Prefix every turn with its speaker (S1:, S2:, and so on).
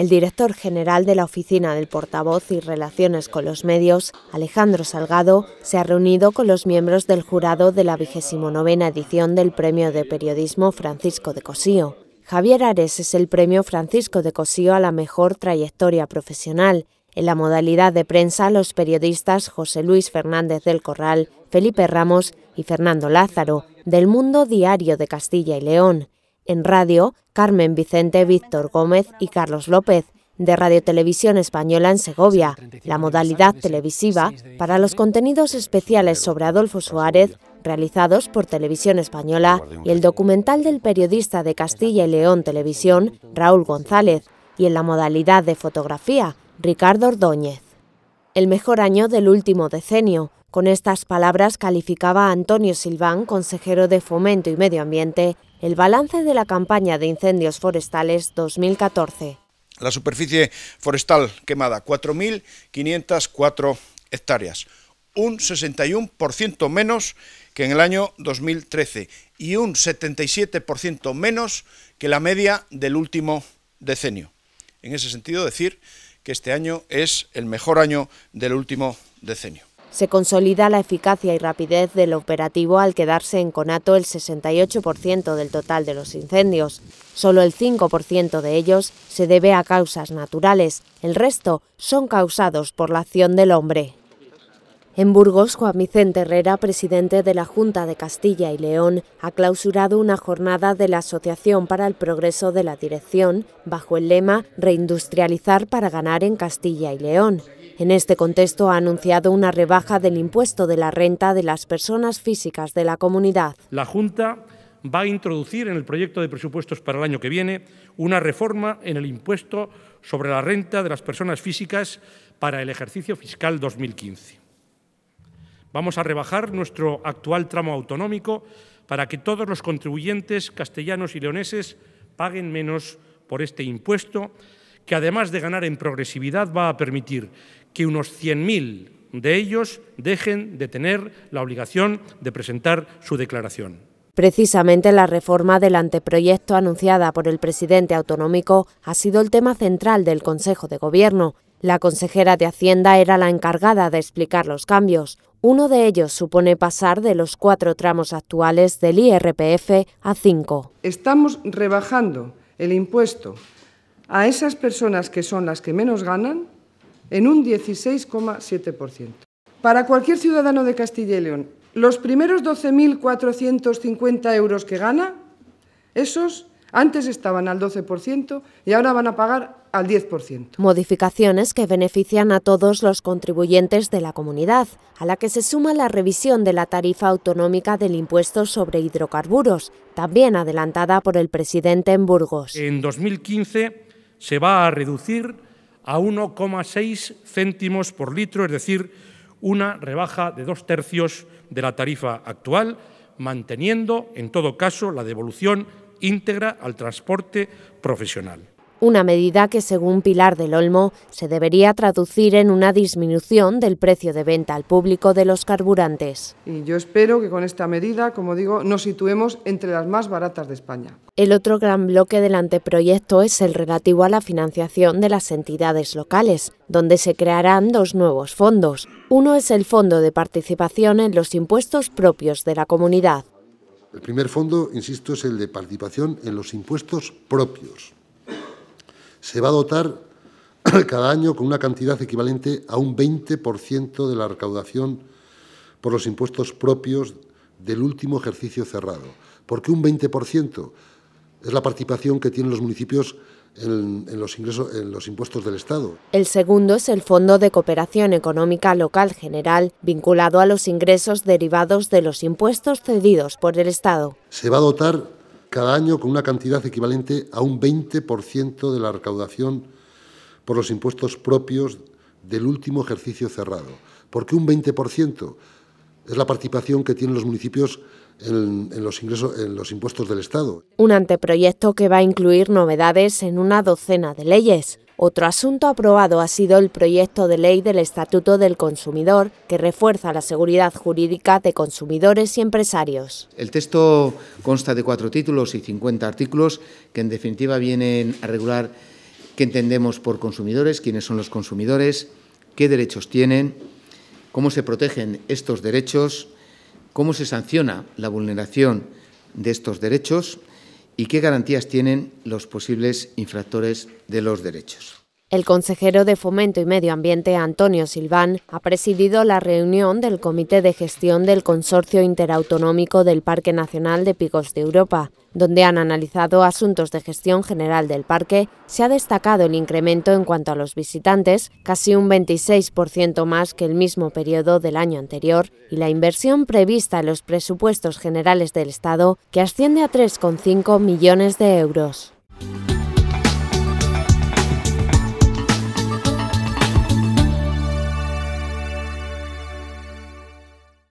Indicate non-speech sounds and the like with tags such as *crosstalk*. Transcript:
S1: El director general de la Oficina del Portavoz y Relaciones con los Medios, Alejandro Salgado, se ha reunido con los miembros del jurado de la 29 edición del Premio de Periodismo Francisco de Cosío. Javier Ares es el Premio Francisco de Cosío a la Mejor Trayectoria Profesional. En la modalidad de prensa, los periodistas José Luis Fernández del Corral, Felipe Ramos y Fernando Lázaro, del Mundo Diario de Castilla y León. En radio, Carmen Vicente, Víctor Gómez y Carlos López, de Radio Televisión Española en Segovia, la modalidad televisiva para los contenidos especiales sobre Adolfo Suárez realizados por Televisión Española y el documental del periodista de Castilla y León Televisión, Raúl González, y en la modalidad de fotografía, Ricardo Ordóñez. El mejor año del último decenio, con estas palabras calificaba Antonio Silván, consejero de Fomento y Medio Ambiente, el balance de la campaña de incendios forestales 2014.
S2: La superficie forestal quemada, 4.504 hectáreas, un 61% menos que en el año 2013 y un 77% menos que la media del último decenio. En ese sentido, decir que este año es el mejor año del último decenio.
S1: Se consolida la eficacia y rapidez del operativo al quedarse en conato el 68% del total de los incendios. Solo el 5% de ellos se debe a causas naturales, el resto son causados por la acción del hombre. En Burgos, Juan Vicente Herrera, presidente de la Junta de Castilla y León, ha clausurado una jornada de la Asociación para el Progreso de la Dirección bajo el lema Reindustrializar para ganar en Castilla y León. En este contexto ha anunciado una rebaja del impuesto de la renta de las personas físicas de la comunidad.
S2: La Junta va a introducir en el proyecto de presupuestos para el año que viene una reforma en el impuesto sobre la renta de las personas físicas para el ejercicio fiscal 2015. Vamos a rebajar nuestro actual tramo autonómico para que todos los contribuyentes castellanos y leoneses paguen menos por este impuesto, que además de ganar en progresividad va a permitir que unos 100.000 de ellos dejen de tener la obligación de presentar su declaración.
S1: Precisamente la reforma del anteproyecto anunciada por el presidente autonómico ha sido el tema central del Consejo de Gobierno. La consejera de Hacienda era la encargada de explicar los cambios, uno de ellos supone pasar de los cuatro tramos actuales del IRPF a cinco. Estamos rebajando el impuesto a esas personas que son las que menos ganan en un 16,7%. Para cualquier ciudadano de Castilla y León, los primeros 12.450 euros que gana, esos antes estaban al 12% y ahora van a pagar al 10%. Modificaciones que benefician a todos los contribuyentes de la comunidad, a la que se suma la revisión de la tarifa autonómica del impuesto sobre hidrocarburos, también adelantada por el presidente en Burgos.
S2: En 2015 se va a reducir a 1,6 céntimos por litro, es decir, una rebaja de dos tercios de la tarifa actual, manteniendo, en todo caso, la devolución íntegra al transporte profesional
S1: una medida que, según Pilar del Olmo, se debería traducir en una disminución del precio de venta al público de los carburantes. Y yo espero que con esta medida, como digo, nos situemos entre las más baratas de España. El otro gran bloque del anteproyecto es el relativo a la financiación de las entidades locales, donde se crearán dos nuevos fondos. Uno es el Fondo de Participación en los Impuestos Propios de la Comunidad
S3: el primer fondo, insisto, es el de participación en los impuestos propios. Se va a dotar *clears throat* cada año con una cantidad equivalente a un 20% de la recaudación por los impuestos propios del último ejercicio cerrado. ¿Por qué un 20%? Es la participación que tienen los municipios en, los los impuestos del Estado.
S1: El segundo es el Fondo de Cooperación Económica Local General, vinculado a los ingresos derivados de los impuestos cedidos por el Estado. Se va a dotar
S3: cada año con una cantidad equivalente a un 20% de la recaudación por los impuestos propios del último ejercicio cerrado. ¿Por qué un 20%? es la participación que tienen los municipios en, los ingresos, en los impuestos del Estado.
S1: Un anteproyecto que va a incluir novedades en una docena de leyes. Otro asunto aprobado ha sido el proyecto de ley del Estatuto del Consumidor, que refuerza la seguridad jurídica de consumidores y empresarios.
S2: El texto consta de cuatro títulos y 50 artículos que en definitiva vienen a regular qué entendemos por consumidores, quiénes son los consumidores, qué derechos tienen, cómo se protegen estos derechos, cómo se sanciona la vulneración de estos derechos y qué garantías tienen los posibles infractores de los derechos.
S1: El consejero de Fomento y Medio Ambiente, Antonio Silván, ha presidido la reunión del Comité de Gestión del Consorcio Interautonómico del Parque Nacional de Picos de Europa, donde han analizado asuntos de gestión general del parque. Se ha destacado el incremento en cuanto a los visitantes, casi un 26% más que el mismo periodo del año anterior, y la inversión prevista en los presupuestos generales del Estado, que asciende a 3,5 millones de euros.